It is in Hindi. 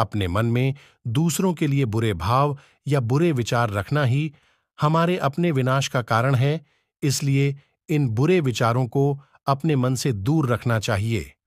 अपने मन में दूसरों के लिए बुरे भाव या बुरे विचार रखना ही हमारे अपने विनाश का कारण है इसलिए इन बुरे विचारों को अपने मन से दूर रखना चाहिए